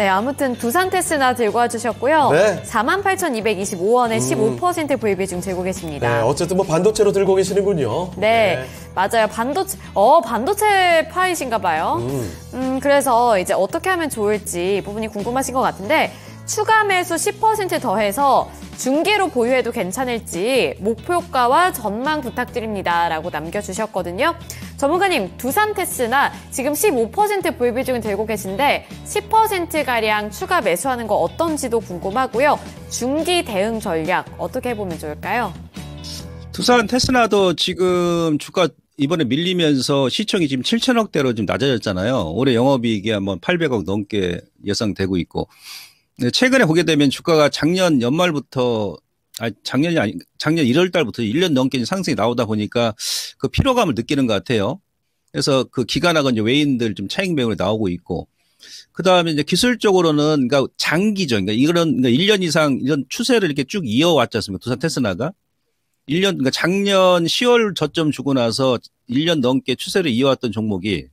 네, 아무튼 두산 테스나 들고 와주셨고요. 네. 48,225원에 음. 15% 보유 비중 들고 계십니다. 네, 어쨌든 뭐 반도체로 들고 계시는군요. 네. 네. 맞아요. 반도체, 어, 반도체 파이신가 봐요. 음. 음, 그래서 이제 어떻게 하면 좋을지 부분이 궁금하신 것 같은데, 추가 매수 10% 더해서 중개로 보유해도 괜찮을지 목표가와 전망 부탁드립니다. 라고 남겨주셨거든요. 전문가님, 두산테스나 지금 15% 보유비중을 들고 계신데 10%가량 추가 매수하는 거 어떤지도 궁금하고요. 중기 대응 전략 어떻게 해보면 좋을까요? 두산 테스나도 지금 주가 이번에 밀리면서 시청이 지금 7천억대로 지 낮아졌잖아요. 올해 영업이익이 한번 800억 넘게 예상되고 있고 네, 최근에 보게 되면 주가가 작년 연말부터 아 작년이 아니 작년 1월 달부터 1년 넘게 상승이 나오다 보니까 그 피로감을 느끼는 것 같아요. 그래서 그 기관하고 이제 외인들 좀 차익 매물이 나오고 있고 그다음에 이제 기술적으로는 그러니까 장기적인 그러니까 이런 그러니까 1년 이상 이런 추세를 이렇게 쭉 이어왔지 않습니까? 두산 테스나가 1년 그러니까 작년 10월 저점 주고 나서 1년 넘게 추세를 이어왔던 종목이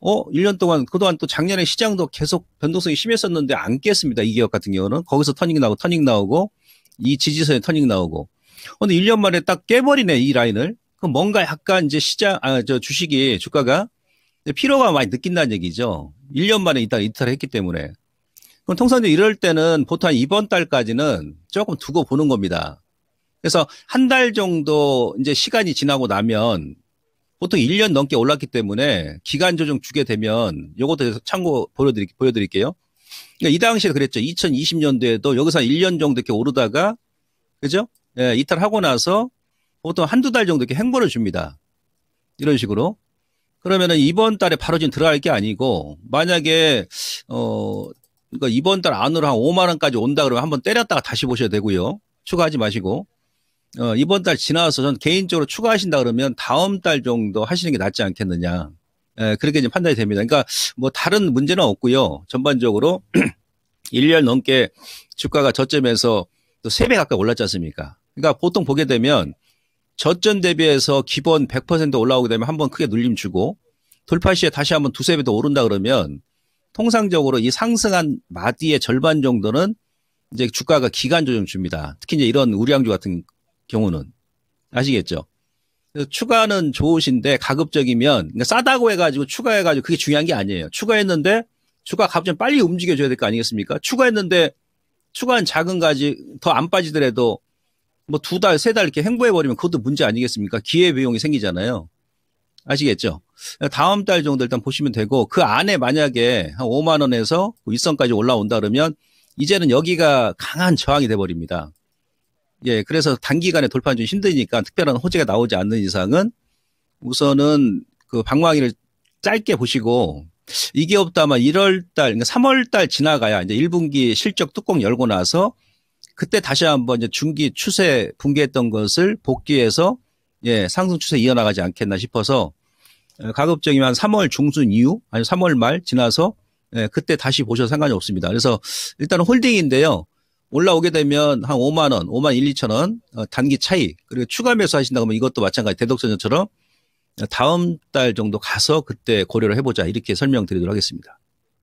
어, 1년 동안, 그동안 또 작년에 시장도 계속 변동성이 심했었는데 안 깼습니다. 이 기업 같은 경우는. 거기서 터닝 나오고, 터닝 나오고, 이 지지선에 터닝 나오고. 근데 1년 만에 딱 깨버리네, 이 라인을. 그럼 뭔가 약간 이제 시장, 아, 저 주식이, 주가가 피로가 많이 느낀다는 얘기죠. 1년 만에 이따 이탈을 했기 때문에. 그럼 통상적으로 이럴 때는 보통 한 이번 달까지는 조금 두고 보는 겁니다. 그래서 한 달 정도 이제 시간이 지나고 나면 보통 1년 넘게 올랐기 때문에 기간 조정 주게 되면 요것도 참고 보여드리, 보여드릴게요. 그러니까 이 당시에 그랬죠. 2020년도에도 여기서 한 1년 정도 이렇게 오르다가 그죠? 예, 이탈하고 나서 보통 한두 달 정도 이렇게 행보를 줍니다. 이런 식으로. 그러면은 이번 달에 바로 지금 들어갈 게 아니고 만약에 어 그러니까 이번 달 안으로 한 5만 원까지 온다 그러면 한번 때렸다가 다시 보셔야 되고요. 추가하지 마시고. 어, 이번 달 지나서 전 개인적으로 추가하신다 그러면 다음 달 정도 하시는 게 낫지 않겠느냐. 에, 예, 그렇게 이제 판단이 됩니다. 그러니까 뭐 다른 문제는 없고요. 전반적으로 1년 넘게 주가가 저점에서 또 3배 가까이 올랐지 않습니까? 그러니까 보통 보게 되면 저점 대비해서 기본 100% 올라오게 되면 한 번 크게 눌림 주고 돌파 시에 다시 한 번 두세 배 더 오른다 그러면 통상적으로 이 상승한 마디의 절반 정도는 이제 주가가 기간 조정 줍니다. 특히 이제 이런 우량주 같은 경우는 아시겠죠? 추가는 좋으신데 가급적이면 그러니까 싸다고 해가지고 추가해가지고 그게 중요한 게 아니에요. 추가했는데 추가 갑자기 빨리 움직여줘야 될 거 아니겠습니까? 추가했는데 추가한 작은 가지더 안 빠지더라도 뭐 두 달, 세 달 이렇게 행보해버리면 그것도 문제 아니겠습니까? 기회비용이 생기잖아요. 아시겠죠? 다음 달 정도 일단 보시면 되고 그 안에 만약에 한 5만 원에서 윗선까지 뭐 올라온다 그러면 이제는 여기가 강한 저항이 돼버립니다. 예, 그래서 단기간에 돌파는 좀 힘드니까 특별한 호재가 나오지 않는 이상은 우선은 그 방망이를 짧게 보시고 이게 없다 아마 1월 달, 그러니까 3월 달 지나가야 이제 1분기 실적 뚜껑 열고 나서 그때 다시 한번 이제 중기 추세 붕괴했던 것을 복귀해서 예, 상승 추세 이어나가지 않겠나 싶어서 어, 가급적이면 한 3월 중순 이후 아니 3월 말 지나서 예, 그때 다시 보셔도 상관이 없습니다. 그래서 일단은 홀딩인데요. 올라오게 되면 한 5만 원, 5만 1, 2천 원 어, 단기 차이 그리고 추가 매수하신다 고하면 이것도 마찬가지 대독선전처럼 다음 달 정도 가서 그때 고려를 해보자 이렇게 설명드리도록 하겠습니다.